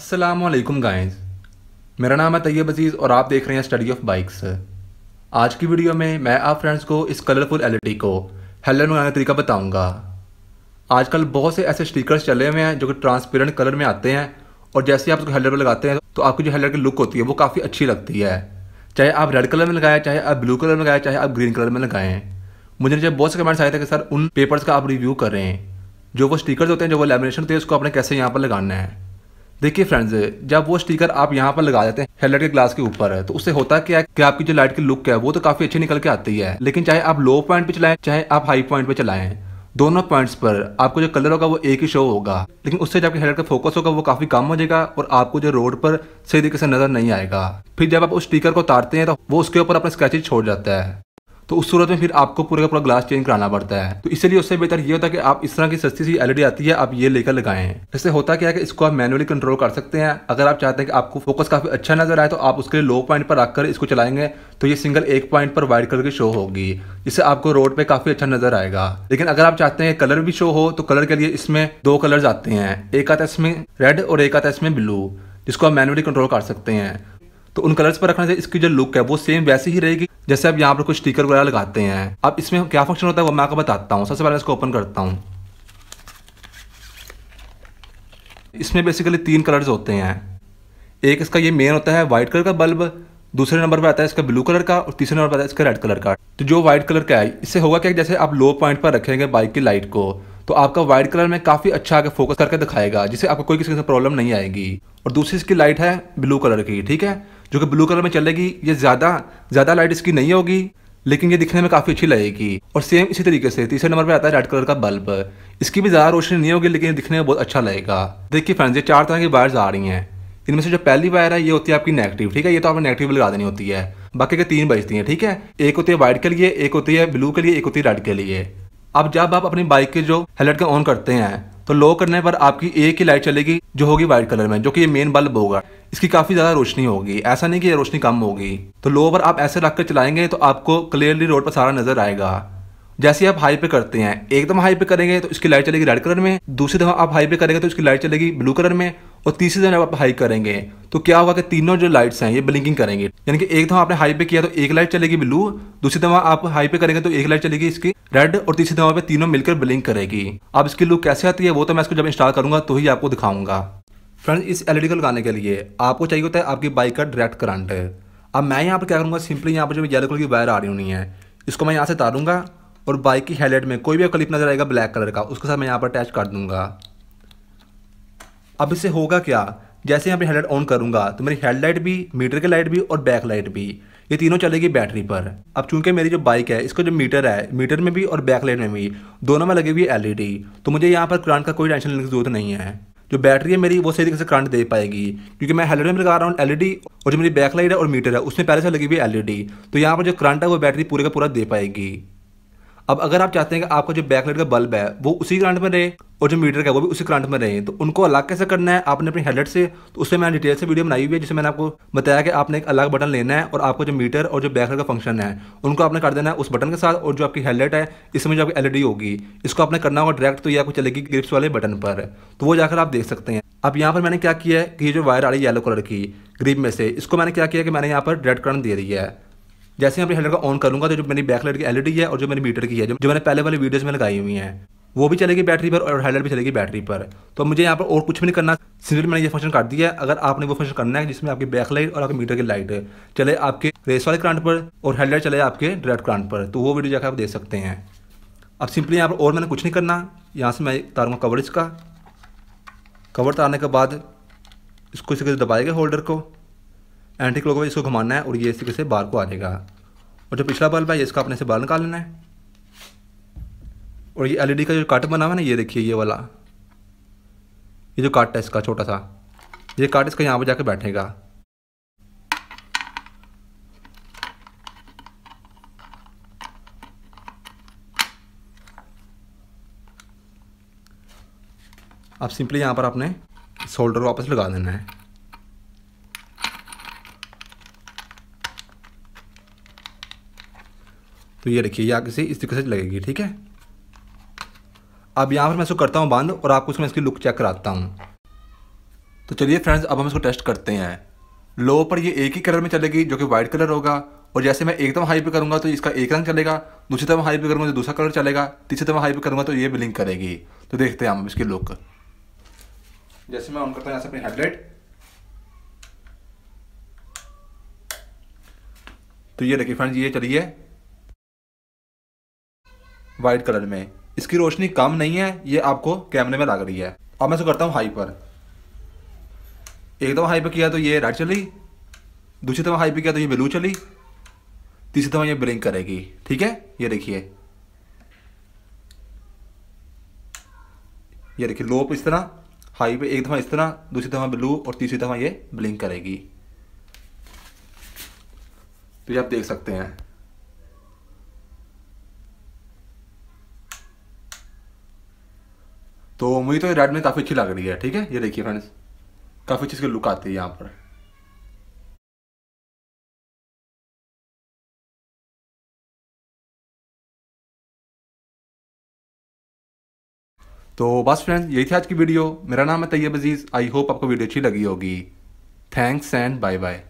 Aslam guys मेरा नाम है तैयब अजीज़ और आप देख रहे हैं स्टडी ऑफ बाइक्स आज की वीडियो में मैं आप फ्रेंड्स को इस कलरफुल एलईडी e को हेलर में बनाने का तरीका बताऊंगा आजकल बहुत से ऐसे स्टिकर्स चले हुए हैं जो कि ट्रांसपेरेंट कलर में आते हैं और जैसे ही आप उसको हेलर पर लगाते हैं तो आपकी जो हेलर की लुक होती है वो काफ़ी अच्छी लगती है चाहे आप रेड कलर में लगाएं चाहे आप ब्लू कलर में लगाएं चाहे आप ग्रीन कलर में लगाएं मुझे जब बहुत से कमेंट्स आए थे कि सर उन पेपर्स का आप रिव्यू करें जो वो स्टिकर्स होते हैं जो वो लेमिनेशन होते हैं उसको आपने कैसे यहाँ पर लगाना है देखिए फ्रेंड्स जब वो स्टिकर आप यहाँ पर लगा देते हैं हेडलाइट के ग्लास के ऊपर तो उससे होता क्या है कि आपकी जो लाइट की लुक है वो तो काफी अच्छी निकल के आती है लेकिन चाहे आप लो पॉइंट पे चलाएं चाहे आप हाई पॉइंट पे चलाएं दोनों पॉइंट्स पर आपको जो कलर होगा वो एक ही शो होगा लेकिन उससे जब आपके हेडलाइट का फोकस होगा वो काफी कम हो जाएगा और आपको जो रोड पर सही तरीके से नजर नहीं आएगा फिर जब आप उस स्टिकर को उतारते हैं तो वो उसके ऊपर अपना स्क्रैचेज छोड़ जाता है तो उस सूरत में फिर आपको पूरे का पूरा ग्लास चेंज कराना पड़ता है तो इसलिए उससे बेहतर ये होता है कि आप इस तरह की सस्ती सी एलईडी आती है आप ये लेकर लगाएं इससे होता क्या है कि इसको आप मैनुअली कंट्रोल कर सकते हैं अगर आप चाहते हैं कि आपको फोकस काफी अच्छा नजर आए तो आप उसके लिए लो पॉइंट पर रखकर इसको चलाएंगे तो ये सिंगल एक पॉइंट पर वाइट कलर की शो होगी जिससे आपको रोड पे काफी अच्छा नजर आएगा लेकिन अगर आप चाहते हैं कलर भी शो हो तो कलर के लिए इसमें दो कलर आते हैं एक आता है इसमें रेड और एक आता है इसमें ब्लू जिसको आप मैनुअली कंट्रोल कर सकते हैं तो उन कलर्स पर रखने से इसकी जो लुक है वो सेम वैसे ही रहेगी जैसे आप यहाँ पर कुछ स्टिकर वगैरह लगाते हैं अब इसमें क्या फंक्शन होता है वो मैं आपको बताता हूँ सबसे पहले इसको ओपन करता हूँ इसमें बेसिकली तीन कलर्स होते हैं एक इसका ये मेन होता है व्हाइट कलर का बल्ब दूसरे नंबर पर आता है इसका ब्लू कलर का और तीसरे नंबर पर आता है इसका रेड कलर का तो जो व्हाइट कलर का है इससे होगा क्या जैसे आप लो पॉइंट पर रखेंगे बाइक की लाइट को तो आपका व्हाइट कलर में काफ़ी अच्छा आगे फोकस करके दिखाएगा जिससे आपको कोई किसी से प्रॉब्लम नहीं आएगी और दूसरी इसकी लाइट है ब्लू कलर की ठीक है जो कि ब्लू कलर में चलेगी ये ज़्यादा ज़्यादा लाइट इसकी नहीं होगी लेकिन ये दिखने में काफ़ी अच्छी लगेगी और सेम इसी तरीके से तीसरे नंबर पर आता है रेड कलर का बल्ब इसकी भी ज़्यादा रोशनी नहीं होगी लेकिन ये दिखने में बहुत अच्छा लगेगा देखिए फ्रेंड्स ये चार तरह की वायर्स आ रही हैं इनमें से जो पहली वायर है ये होती है आपकी नेगेटिव ठीक है ये तो आपने नेगेटिव लगा देनी होती है बाकी के तीन बजती है ठीक है एक होती है वाइट के लिए एक होती है ब्लू के लिए एक होती है रेड के लिए अब जब आप अपनी बाइक के जो हेलमेट का ऑन करते हैं तो लो करने पर आपकी एक ही लाइट चलेगी जो होगी व्हाइट कलर में जो कि ये मेन बल्ब होगा इसकी काफ़ी ज़्यादा रोशनी होगी ऐसा नहीं कि ये रोशनी कम होगी तो लो पर आप ऐसे रखकर चलाएंगे तो आपको क्लियरली रोड पर सारा नज़र आएगा जैसे आप हाई पे करते हैं एकदम हाई पे करेंगे तो इसकी लाइट चलेगी रेड कलर में दूसरी दफा आप हाई पे करेंगे तो इसकी लाइट चलेगी ब्लू कलर में और तीसरी जन जब आप हाई करेंगे तो क्या होगा कि तीनों जो लाइट्स हैं ये ब्लिंकिंग करेंगे यानी कि एक दफा तो आपने हाई पे किया तो एक लाइट चलेगी ब्लू दूसरी दफा आप हाई पे करेंगे तो एक लाइट चलेगी इसकी रेड और तीसरी दफा पे तीनों मिलकर ब्लिंक करेगी अब इसकी लुक कैसे आती है वो तो मैं इसको जब इंस्टॉल करूंगा तो ही आपको दिखाऊंगा फ्रेंड्स इस एलईडी को लगाने के लिए आपको चाहिए होता है आपकी बाइक का डायरेक्ट करंट अब मैं यहाँ पर क्या करूँगा सिंपली यहाँ पर जो येलो कलर की वायर आ रही होनी है इसको मैं यहाँ से तारूंगा और बाइक की हेलेट में कोई भी क्लिप नजर आएगा ब्लैक कलर का उसके साथ मैं यहाँ पर अटैच कर दूंगा अब इससे होगा क्या जैसे यहाँ पे हेडलाइट ऑन करूँगा तो मेरी हेडलाइट भी मीटर की लाइट भी और बैक लाइट भी ये तीनों चलेगी बैटरी पर अब चूंकि मेरी जो बाइक है इसका जो मीटर है मीटर में भी और बैक लाइट में भी दोनों में लगी हुई एलईडी e तो मुझे यहाँ पर करंट का कोई टेंशन लेने की जरूरत नहीं है जो बैटरी है मेरी वो सही तरीके से करंट दे पाएगी क्योंकि मैं हेलमेट में लगा रहा हूँ एलईडी e और जो मेरी बैक लाइट है और मीटर है उसमें पहले से लगी हुई एलईडी e तो यहाँ पर जो करंट है वो बैटरी पूरे का पूरा दे पाएगी अब अगर आप चाहते हैं कि आपका जो बैकलाइट का बल्ब है वो उसी करंट में रहे और जो मीटर का वो भी उसी करंट में रहे तो उनको अलग कैसे करना है आपने अपनी हेडलाइट से तो उससे मैंने डिटेल से वीडियो बनाई हुई है जिसमें मैंने आपको बताया कि आपने एक अलग बटन लेना है और आपको जो मीटर और जो बैकलाइट का फंक्शन है उनको आपने कर देना है उस बटन के साथ और जो आपकी हेडलाइट है इसमें जो आपकी एलईडी होगी इसको आपने करना होगा डायरेक्ट तो ये आपको चलेगी ग्रिप्स वाले बटन पर तो वो जाकर आप देख सकते हैं अब यहाँ पर मैंने क्या किया है कि ये जो वायर आ रही है येलो कलर की ग्रिप में से इसको मैंने क्या किया कि मैंने यहाँ पर रेड करंट दे रही है जैसे ही अपनी हेडलाइट का ऑन करूँगा तो जो मेरी बैकलाइट की एलईडी है और जो मेरी मीटर की है जो मैंने पहले वाले वीडियोज़ में लगाई हुई हैं वो भी चलेगी बैटरी पर और हेडलाइट भी चलेगी बैटरी पर तो मुझे यहाँ पर और कुछ भी नहीं करना सिंपली मैंने ये फंक्शन कर दिया है अगर आपने वो फंक्शन करना है जिसमें आपकी बैकलाइट और आपके मीटर की लाइट चले आपके रेस वाले क्रांट पर और हेडलाइट चले आपके डायरेक्ट क्रांट पर तो वो वीडियो जाकर आप देख सकते हैं अब सिंपली यहाँ पर और मैंने कुछ नहीं करना यहाँ से मैं उतारूँगा कवर इसका कवर तारने के बाद इसको इसके दबाएगा होल्डर को एंटी क्लॉकवाइज इसको घुमाना है और ये इसी से बाहर को आ जाएगा और जो पिछला बल्ब है इसका अपने से बाहर निकाल लेना है और ये एलईडी e का जो कट बना हुआ है ना ये देखिए ये वाला ये जो काट है इसका छोटा सा ये काट इसका यहाँ पर जाकर बैठेगा अब सिंपली यहाँ पर आपने शोल्डर वापस लगा देना है तो ये रखिए ये किसी इस तरीके से लगेगी ठीक है अब यहाँ पर मैं इसको करता हूँ बंद और आपको इसमें इसकी लुक चेक कराता हूँ तो चलिए फ्रेंड्स अब हम इसको टेस्ट करते हैं लो पर ये एक ही कलर में चलेगी जो कि वाइट कलर होगा और जैसे मैं एकदम हाई पे करूँगा तो इसका एक रंग चलेगा दूसरी तरफ हाई पे करूँगा तो दूसरा कलर चलेगा तीसरी तरफ हाई पे करूँगा तो ये ब्लिंक करेगी तो देखते हैं हम इसकी लुक जैसे मैं ऑन करता हूँ यहाँ से अपनी हेडलाइट तो ये देखिए फ्रेंड्स ये चलिए वाइट कलर में इसकी रोशनी कम नहीं है ये आपको कैमरे में लग रही है अब मैं इसको करता हूँ हाई पर एक दफ़ा हाई पर किया तो ये रेड चली दूसरी दफ़ा हाई पर किया तो ये ब्लू चली तीसरी दफ़ा ये ब्लिंक करेगी ठीक है ये देखिए ये देखिए लो पर इस तरह हाई पे एक दफ़ा इस तरह दूसरी दफ़ा ब्लू और तीसरी दफ़ा ये ब्लिंक करेगी तो ये आप देख सकते हैं तो मुझे तो रेड में काफ़ी अच्छी लग रही है ठीक है ये देखिए फ्रेंड्स काफ़ी अच्छी इसकी लुक आती है यहाँ पर तो बस फ्रेंड्स यही थी आज की वीडियो मेरा नाम है तैयब अजीज़ आई होप आपको वीडियो अच्छी लगी होगी थैंक्स एंड बाय बाय